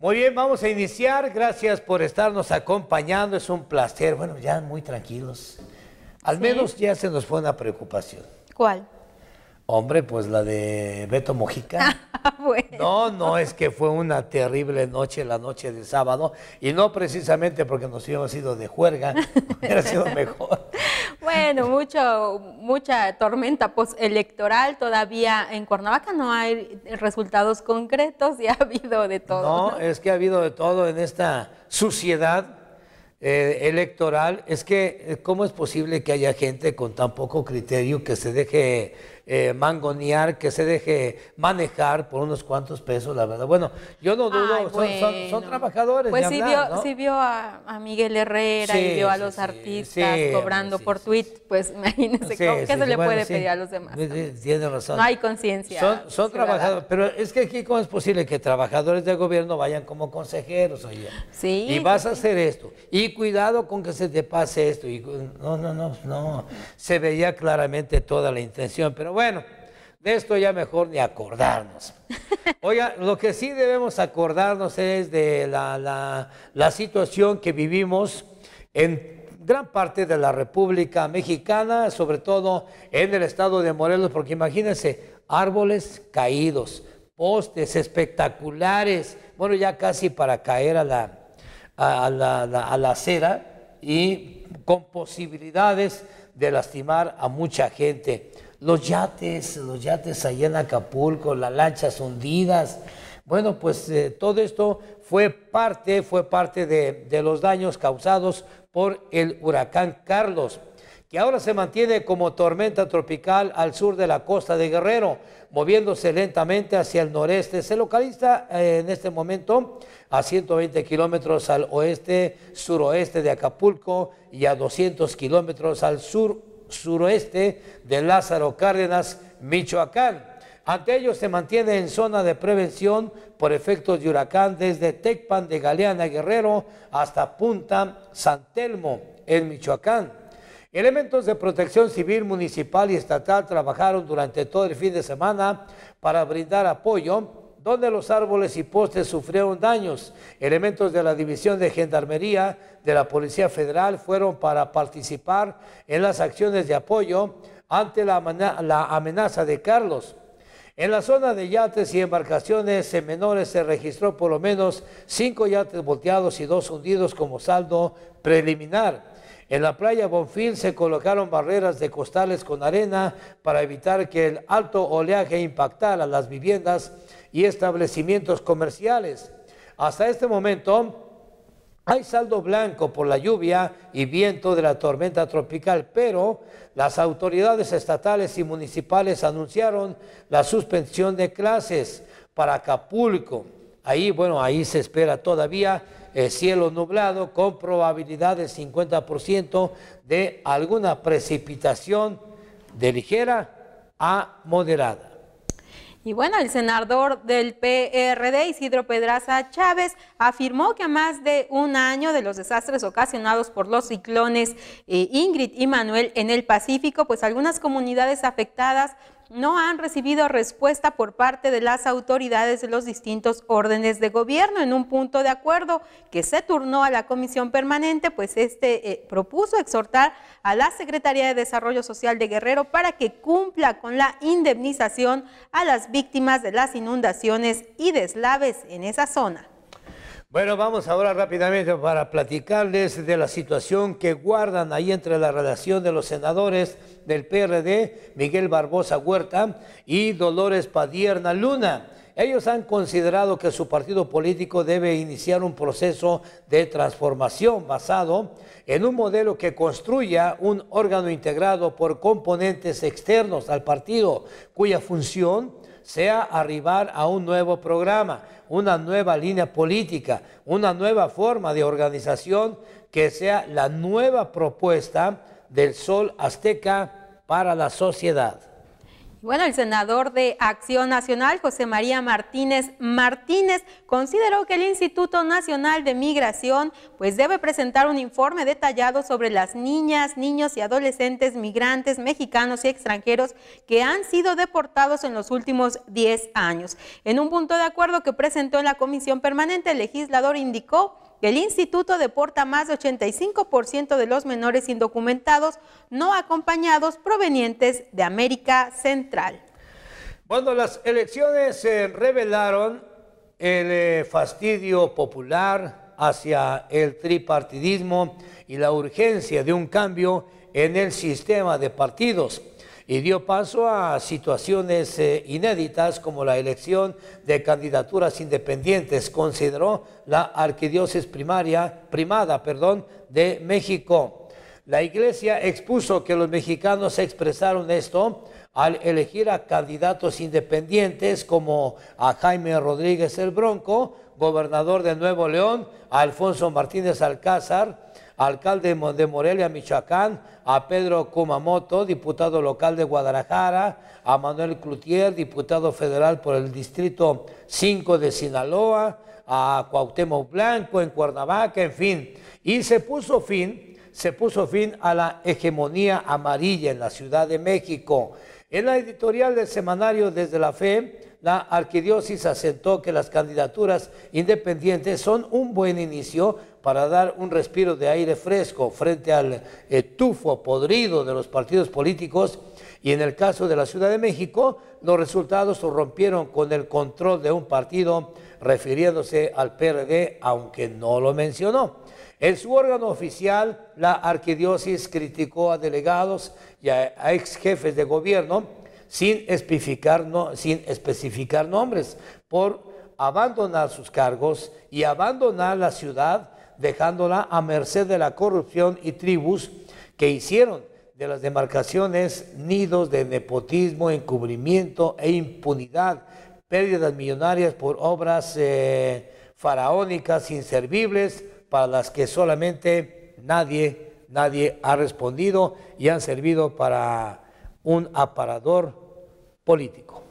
Muy bien, vamos a iniciar. Gracias por estarnos acompañando. Es un placer. Bueno, ya muy tranquilos. Al menos ya se nos fue una preocupación. ¿Cuál? Hombre, pues la de Beto Mojica. Ah, no, no, es que fue una terrible noche, la noche de sábado. Y no precisamente porque nos hubiéramos ido de juerga, hubiera sido mejor. Bueno, mucho, mucha tormenta postelectoral. Todavía en Cuernavaca no hay resultados concretos y ha habido de todo. No, es que ha habido de todo en esta suciedad eh, electoral. Es que, eh, ¿cómo es posible que haya gente con tan poco criterio que se deje eh, mangonear, que se deje manejar por unos cuantos pesos, la verdad. Bueno, yo no dudo, son, trabajadores. Pues si vio, a, Miguel Herrera y vio a los artistas cobrando por tweet, pues imagínese, ¿cómo, ¿qué se le puede pedir a los demás? Tiene razón. No hay conciencia. Son, trabajadores, pero es que aquí, ¿cómo es posible que trabajadores del gobierno vayan como consejeros? Oye? Sí. Y pues vas a hacer esto, y cuidado con que se te pase esto, y no, no, no, no, se veía claramente toda la intención, pero bueno, bueno, de esto ya mejor ni acordarnos. Oiga, lo que sí debemos acordarnos es de la, situación que vivimos en gran parte de la República Mexicana, sobre todo en el estado de Morelos, porque imagínense, árboles caídos, postes espectaculares, bueno, ya casi para caer a la, a la, a la acera y con posibilidades de lastimar a mucha gente los yates, los yates allá en Acapulco, las lanchas hundidas. Bueno, pues eh, todo esto fue parte, fue parte de, los daños causados por el huracán Carlos que ahora se mantiene como tormenta tropical al sur de la costa de Guerrero, moviéndose lentamente hacia el noreste. Se localiza eh, en este momento a 120 kilómetros al oeste, suroeste de Acapulco y a 200 kilómetros al sur suroeste de Lázaro Cárdenas, Michoacán. Ante ellos se mantiene en zona de prevención por efectos de huracán desde Tecpan de Galeana Guerrero hasta Punta San Telmo en Michoacán. Elementos de protección civil municipal y estatal trabajaron durante todo el fin de semana para brindar apoyo donde los árboles y postes sufrieron daños. Elementos de la División de Gendarmería de la Policía Federal fueron para participar en las acciones de apoyo ante la, amenaza de Carlos. En la zona de yates y embarcaciones en menores se registró por lo menos cinco yates volteados y dos hundidos como saldo preliminar. En la playa Bonfil se colocaron barreras de costales con arena para evitar que el alto oleaje impactara las viviendas y establecimientos comerciales. Hasta este momento hay saldo blanco por la lluvia y viento de la tormenta tropical, pero las autoridades estatales y municipales anunciaron la suspensión de clases para Acapulco. Ahí, bueno, ahí se espera todavía eh, cielo nublado con probabilidad del 50% de alguna precipitación de ligera a moderada. Y bueno, el senador del PRD, Isidro Pedraza Chávez, afirmó que a más de un año de los desastres ocasionados por los ciclones eh, Ingrid y Manuel en el Pacífico, pues algunas comunidades afectadas no han recibido respuesta por parte de las autoridades de los distintos órdenes de gobierno en un punto de acuerdo que se turnó a la comisión permanente, pues este eh, propuso exhortar a la Secretaría de Desarrollo Social de Guerrero para que cumpla con la indemnización a las víctimas de las inundaciones y deslaves en esa zona. Bueno, vamos ahora rápidamente para platicarles de la situación que guardan ahí entre la relación de los senadores del PRD, Miguel Barbosa Huerta y Dolores Padierna Luna. Ellos han considerado que su partido político debe iniciar un proceso de transformación basado en un modelo que construya un órgano integrado por componentes externos al partido, cuya función sea arribar a un nuevo programa, una nueva línea política, una nueva forma de organización que sea la nueva propuesta del Sol Azteca para la sociedad. Bueno, el senador de Acción Nacional, José María Martínez Martínez, consideró que el Instituto Nacional de Migración pues debe presentar un informe detallado sobre las niñas, niños y adolescentes migrantes mexicanos y extranjeros que han sido deportados en los últimos 10 años. En un punto de acuerdo que presentó en la Comisión Permanente, el legislador indicó el instituto deporta más de 85% de los menores indocumentados no acompañados provenientes de América Central. Cuando las elecciones se revelaron el eh, fastidio popular hacia el tripartidismo y la urgencia de un cambio en el sistema de partidos y dio paso a situaciones eh, inéditas como la elección de candidaturas independientes. Consideró la arquidiócesis primaria, primada perdón, de México. La iglesia expuso que los mexicanos expresaron esto al elegir a candidatos independientes como a Jaime Rodríguez el Bronco, gobernador de Nuevo León, a Alfonso Martínez Alcázar, alcalde de Morelia, Michoacán, a Pedro Kumamoto, diputado local de Guadalajara, a Manuel Cloutier, diputado federal por el Distrito 5 de Sinaloa, a Cuauhtémoc Blanco en Cuernavaca, en fin. Y se puso fin, se puso fin a la hegemonía amarilla en la Ciudad de México. En la editorial del semanario Desde la Fe, la arquidiócesis asentó que las candidaturas independientes son un buen inicio para dar un respiro de aire fresco frente al tufo podrido de los partidos políticos y en el caso de la Ciudad de México, los resultados rompieron con el control de un partido refiriéndose al PRD, aunque no lo mencionó. En su órgano oficial, la arquidiócesis criticó a delegados y a ex jefes de gobierno sin especificar, no, sin especificar nombres, por abandonar sus cargos y abandonar la ciudad, dejándola a merced de la corrupción y tribus que hicieron de las demarcaciones nidos de nepotismo, encubrimiento e impunidad, pérdidas millonarias por obras eh, faraónicas inservibles para las que solamente nadie, nadie ha respondido y han servido para un aparador político.